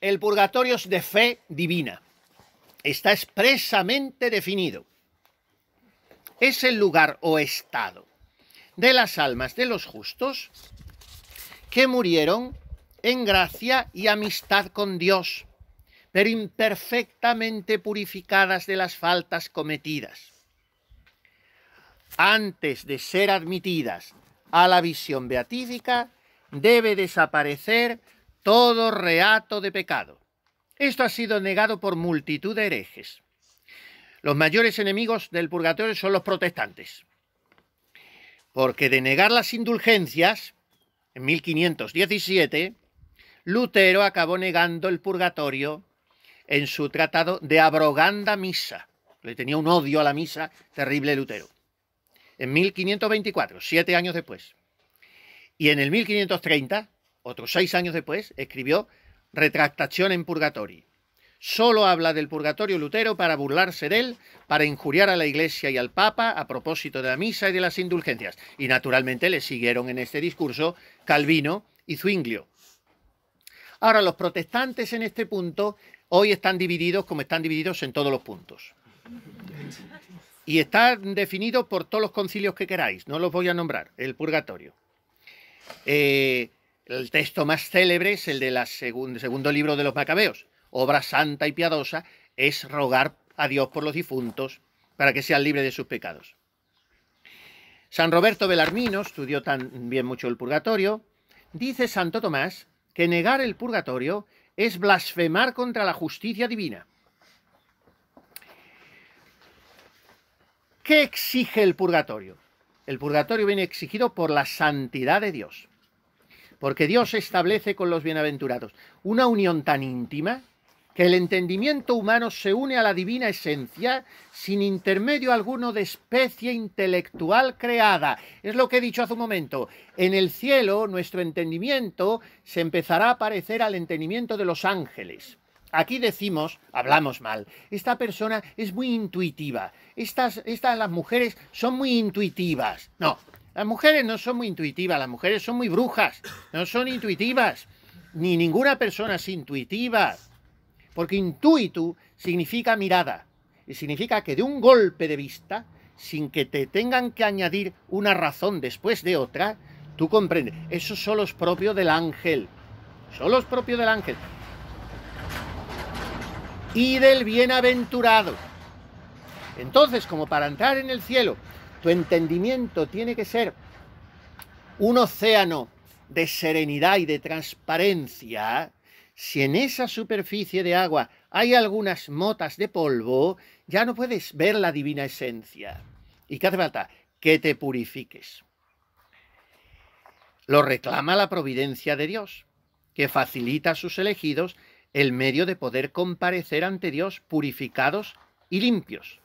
El purgatorio es de fe divina. Está expresamente definido. Es el lugar o estado de las almas de los justos que murieron en gracia y amistad con Dios, pero imperfectamente purificadas de las faltas cometidas. Antes de ser admitidas a la visión beatífica, debe desaparecer todo reato de pecado. Esto ha sido negado por multitud de herejes. Los mayores enemigos del purgatorio son los protestantes, porque de negar las indulgencias, en 1517, Lutero acabó negando el purgatorio en su tratado de abroganda misa. Le tenía un odio a la misa terrible Lutero. En 1524, siete años después. Y en el 1530, otros seis años después, escribió Retractación en Purgatorio. Solo habla del purgatorio Lutero para burlarse de él, para injuriar a la Iglesia y al Papa a propósito de la misa y de las indulgencias. Y naturalmente le siguieron en este discurso Calvino y Zwinglio. Ahora, los protestantes en este punto hoy están divididos como están divididos en todos los puntos. Y están definidos por todos los concilios que queráis, no los voy a nombrar, el purgatorio. Eh, el texto más célebre es el del segundo libro de los Macabeos. Obra santa y piadosa es rogar a Dios por los difuntos para que sean libres de sus pecados. San Roberto Belarmino estudió también mucho el purgatorio. Dice Santo Tomás que negar el purgatorio es blasfemar contra la justicia divina. ¿Qué exige el purgatorio? El purgatorio viene exigido por la santidad de Dios porque Dios establece con los bienaventurados una unión tan íntima que el entendimiento humano se une a la divina esencia sin intermedio alguno de especie intelectual creada. Es lo que he dicho hace un momento. En el cielo nuestro entendimiento se empezará a parecer al entendimiento de los ángeles. Aquí decimos, hablamos mal, esta persona es muy intuitiva, estas, las mujeres son muy intuitivas. No, las mujeres no son muy intuitivas, las mujeres son muy brujas, no son intuitivas, ni ninguna persona es intuitiva, porque intuitu significa mirada, y significa que de un golpe de vista, sin que te tengan que añadir una razón después de otra, tú comprendes. Eso solo es propio del ángel, solo es propio del ángel. Y del bienaventurado. Entonces, como para entrar en el cielo tu entendimiento tiene que ser un océano de serenidad y de transparencia. Si en esa superficie de agua hay algunas motas de polvo, ya no puedes ver la divina esencia. ¿Y qué hace falta? Que te purifiques. Lo reclama la providencia de Dios, que facilita a sus elegidos el medio de poder comparecer ante Dios purificados y limpios.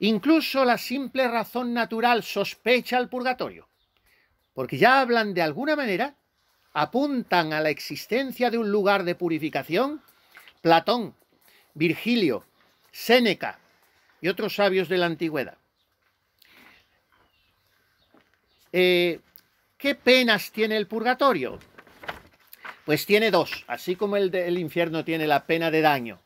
Incluso la simple razón natural sospecha al purgatorio, porque ya hablan de alguna manera, apuntan a la existencia de un lugar de purificación, Platón, Virgilio, Séneca y otros sabios de la antigüedad. Eh, ¿Qué penas tiene el purgatorio? Pues tiene dos, así como el, el infierno tiene la pena de daño,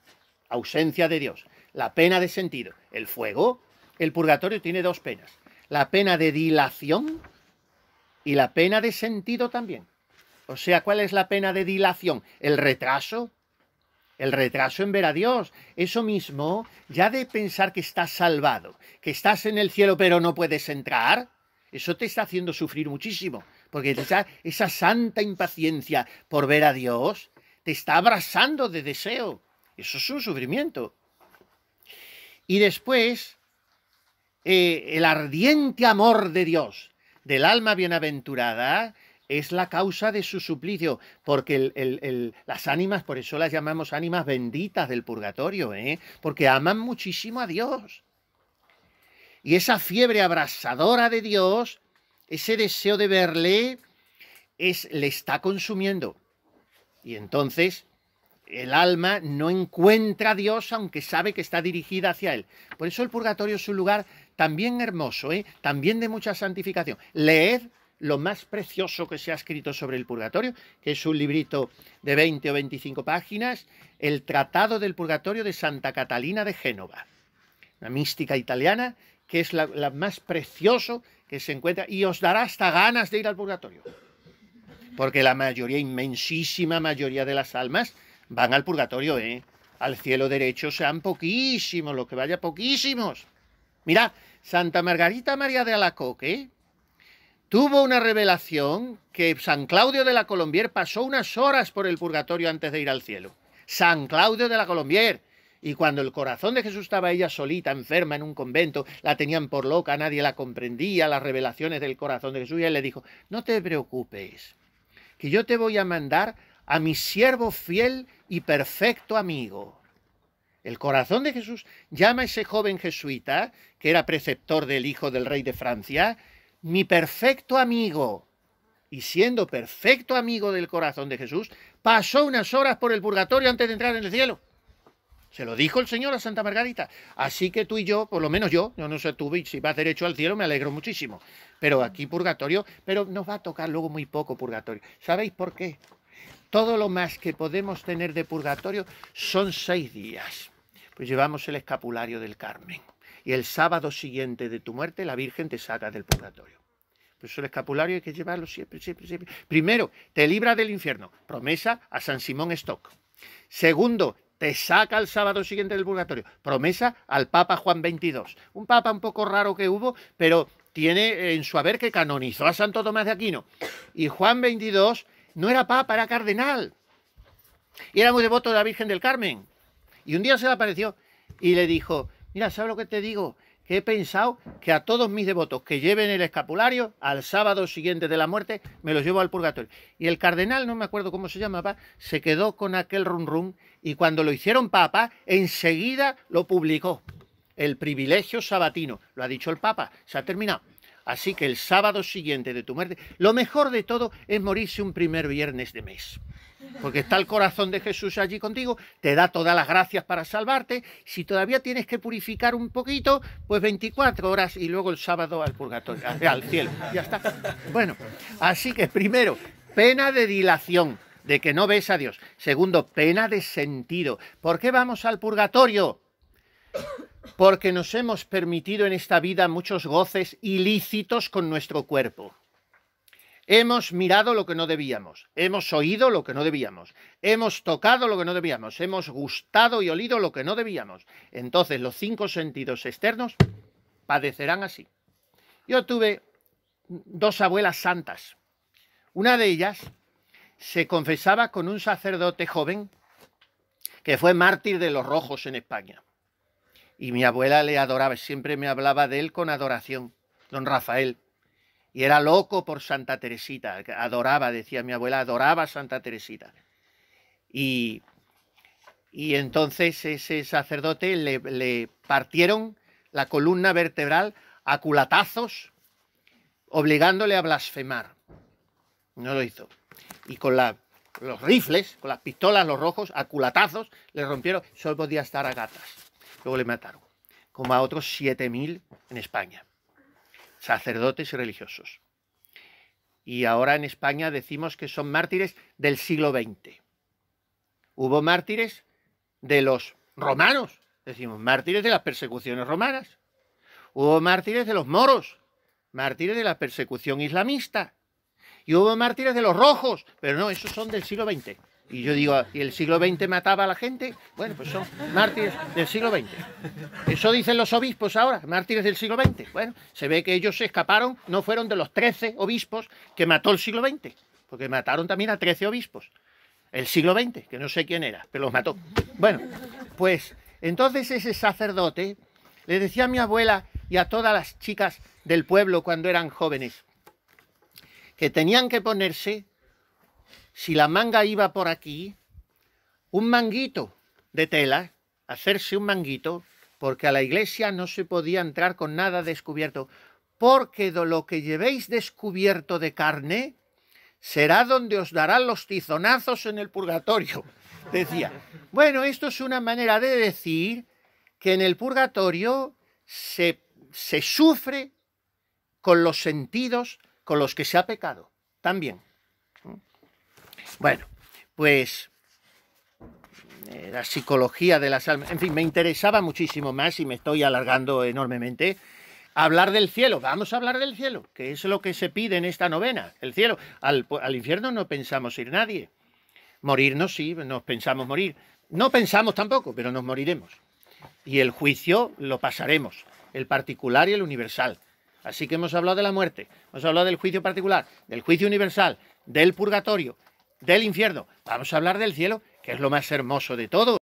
ausencia de Dios la pena de sentido, el fuego. El purgatorio tiene dos penas, la pena de dilación y la pena de sentido también. O sea, ¿cuál es la pena de dilación? El retraso. El retraso en ver a Dios. Eso mismo, ya de pensar que estás salvado, que estás en el cielo pero no puedes entrar, eso te está haciendo sufrir muchísimo. Porque esa, santa impaciencia por ver a Dios te está abrasando de deseo. Eso es un sufrimiento. Y después, eh, el ardiente amor de Dios del alma bienaventurada es la causa de su suplicio, porque las ánimas, por eso las llamamos ánimas benditas del purgatorio, ¿eh? porque aman muchísimo a Dios. Y esa fiebre abrasadora de Dios, ese deseo de verle, es, le está consumiendo. Y entonces el alma no encuentra a Dios aunque sabe que está dirigida hacia Él. Por eso el purgatorio es un lugar también hermoso, ¿eh? también de mucha santificación. Leed lo más precioso que se ha escrito sobre el purgatorio, que es un librito de 20 o 25 páginas, el Tratado del Purgatorio de Santa Catalina de Génova, una mística italiana que es la, la más precioso que se encuentra y os dará hasta ganas de ir al purgatorio, porque la mayoría, inmensísima mayoría de las almas, van al purgatorio, ¿eh? Al cielo derecho sean poquísimos, lo que vaya poquísimos. Mira, Santa Margarita María de Alacoque ¿eh? tuvo una revelación que San Claudio de la Colombier pasó unas horas por el purgatorio antes de ir al cielo. San Claudio de la Colombier. Y cuando el corazón de Jesús estaba ella solita, enferma en un convento, la tenían por loca, nadie la comprendía, las revelaciones del corazón de Jesús, y él le dijo, no te preocupes, que yo te voy a mandar a mi siervo fiel y perfecto amigo. El corazón de Jesús llama a ese joven jesuita, que era preceptor del hijo del rey de Francia, mi perfecto amigo. Y siendo perfecto amigo del corazón de Jesús, pasó unas horas por el purgatorio antes de entrar en el cielo. Se lo dijo el Señor a Santa Margarita. Así que tú y yo, por lo menos yo, yo no sé tú, si vas derecho al cielo, me alegro muchísimo. Pero aquí purgatorio, pero nos va a tocar luego muy poco purgatorio. ¿Sabéis por qué? Todo lo más que podemos tener de purgatorio son seis días. Pues llevamos el escapulario del Carmen. Y el sábado siguiente de tu muerte la Virgen te saca del purgatorio. Pues el escapulario hay que llevarlo siempre, siempre, siempre. Primero, te libra del infierno. Promesa a San Simón Stock. Segundo, te saca el sábado siguiente del purgatorio. Promesa al Papa Juan XXII. Un papa un poco raro que hubo, pero tiene en su haber que canonizó a Santo Tomás de Aquino. Y Juan XXII no era papa, era cardenal. Y era muy devoto de la Virgen del Carmen. Y un día se le apareció y le dijo, mira, ¿sabes lo que te digo? Que he pensado que a todos mis devotos que lleven el escapulario al sábado siguiente de la muerte, me los llevo al purgatorio. Y el cardenal, no me acuerdo cómo se llamaba, se quedó con aquel rum rum y cuando lo hicieron papa, enseguida lo publicó. El privilegio sabatino, lo ha dicho el papa, se ha terminado. Así que el sábado siguiente de tu muerte, lo mejor de todo es morirse un primer viernes de mes. Porque está el corazón de Jesús allí contigo, te da todas las gracias para salvarte. Si todavía tienes que purificar un poquito, pues 24 horas y luego el sábado al purgatorio, eh, al cielo. Ya está. Bueno, así que primero, pena de dilación, de que no ves a Dios. Segundo, pena de sentido. ¿Por qué vamos al purgatorio? porque nos hemos permitido en esta vida muchos goces ilícitos con nuestro cuerpo. Hemos mirado lo que no debíamos, hemos oído lo que no debíamos, hemos tocado lo que no debíamos, hemos gustado y olido lo que no debíamos. Entonces los cinco sentidos externos padecerán así. Yo tuve dos abuelas santas. Una de ellas se confesaba con un sacerdote joven que fue mártir de los rojos en España. Y mi abuela le adoraba, siempre me hablaba de él con adoración, don Rafael. Y era loco por Santa Teresita, adoraba, decía mi abuela, adoraba a Santa Teresita. Y, y entonces ese sacerdote le, partieron la columna vertebral a culatazos, obligándole a blasfemar. No lo hizo. Y con los rifles, con las pistolas, los rojos, a culatazos, le rompieron. Solo podía estar a gatas luego le mataron, como a otros 7.000 en España, sacerdotes y religiosos. Y ahora en España decimos que son mártires del siglo XX. Hubo mártires de los romanos, decimos mártires de las persecuciones romanas. Hubo mártires de los moros, mártires de la persecución islamista. Y hubo mártires de los rojos, pero no, esos son del siglo XX. Y yo digo, ¿y el siglo XX mataba a la gente? Bueno, pues son mártires del siglo XX. Eso dicen los obispos ahora, mártires del siglo XX. Bueno, se ve que ellos se escaparon, no fueron de los 13 obispos que mató el siglo XX, porque mataron también a 13 obispos. El siglo XX, que no sé quién era, pero los mató. Bueno, pues entonces ese sacerdote le decía a mi abuela y a todas las chicas del pueblo cuando eran jóvenes que tenían que ponerse si la manga iba por aquí, un manguito de tela, hacerse un manguito, porque a la iglesia no se podía entrar con nada descubierto, porque de lo que llevéis descubierto de carne será donde os darán los tizonazos en el purgatorio, decía. Bueno, esto es una manera de decir que en el purgatorio se, se sufre con los sentidos con los que se ha pecado, también. Bueno, pues eh, la psicología de las almas, en fin, me interesaba muchísimo más y me estoy alargando enormemente. Hablar del cielo, vamos a hablar del cielo, que es lo que se pide en esta novena, el cielo. Al, al infierno no pensamos ir nadie. Morirnos sí, nos pensamos morir. No pensamos tampoco, pero nos moriremos. Y el juicio lo pasaremos, el particular y el universal. Así que hemos hablado de la muerte, hemos hablado del juicio particular, del juicio universal, del purgatorio, del infierno. Vamos a hablar del cielo, que es lo más hermoso de todo.